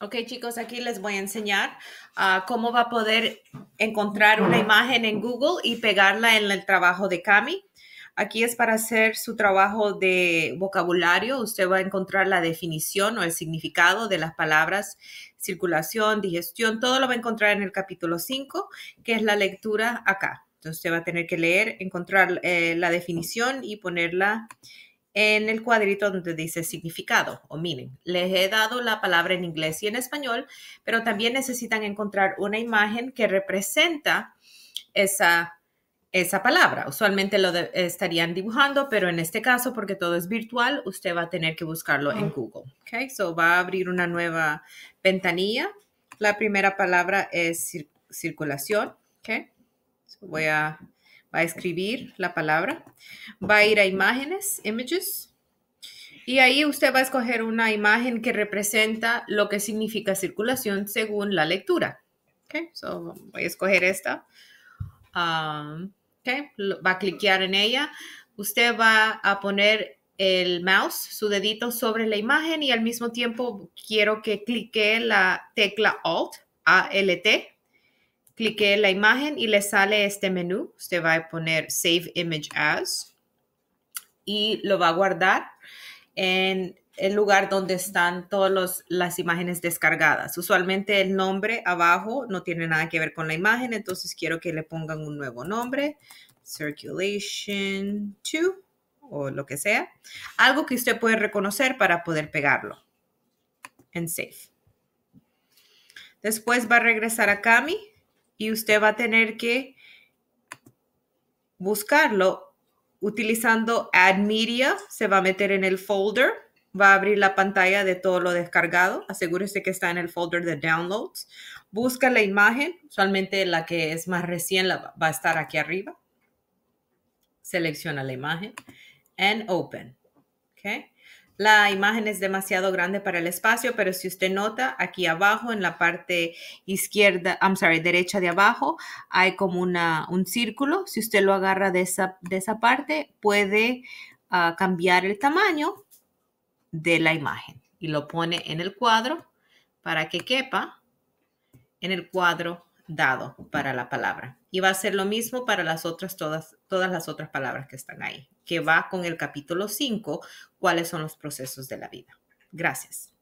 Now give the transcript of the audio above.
Ok chicos, aquí les voy a enseñar ah, cómo va a poder encontrar una imagen en Google y pegarla en el trabajo de Cami. Aquí es para hacer su trabajo de vocabulario. Usted va a encontrar la definición o el significado de las palabras circulación, digestión. Todo lo va a encontrar en el capítulo 5, que es la lectura acá. Entonces usted va a tener que leer, encontrar eh, la definición y ponerla en el cuadrito donde dice significado o miren, Les he dado la palabra en inglés y en español, pero también necesitan encontrar una imagen que representa esa, esa palabra. Usualmente lo estarían dibujando, pero en este caso, porque todo es virtual, usted va a tener que buscarlo en Google. Okay, so va a abrir una nueva ventanilla. La primera palabra es circulación. Okay, voy a va a escribir la palabra, va a ir a imágenes, images, y ahí usted va a escoger una imagen que representa lo que significa circulación según la lectura. Okay, so voy a escoger esta. Ah, va a cliquear en ella. Usted va a poner el mouse, su dedito sobre la imagen y al mismo tiempo quiero que clique la tecla Alt, A-L-T, clique la imagen y le sale este menú. Usted va a poner Save Image As y lo va a guardar en el lugar donde están todas las imágenes descargadas. Usualmente el nombre abajo no tiene nada que ver con la imagen, entonces quiero que le pongan un nuevo nombre, Circulation 2 o lo que sea. Algo que usted puede reconocer para poder pegarlo en Save. Después va a regresar a Cami y usted va a tener que buscarlo utilizando Add Media. Se va a meter en el folder, va a abrir la pantalla de todo lo descargado. Asegúrese que está en el folder de Downloads. Busca la imagen, usualmente la que es más recién la va a estar aquí arriba. Selecciona la imagen and Open. La imagen es demasiado grande para el espacio, pero si usted nota aquí abajo en la parte izquierda, I'm sorry, derecha de abajo, hay como un círculo. Si usted lo agarra de esa, de esa parte, puede ah, cambiar el tamaño de la imagen y lo pone en el cuadro para que quepa en el cuadro dado para la palabra. Y va a ser lo mismo para las otras, todas, todas las otras palabras que están ahí, que va con el capítulo 5, cuáles son los procesos de la vida. Gracias.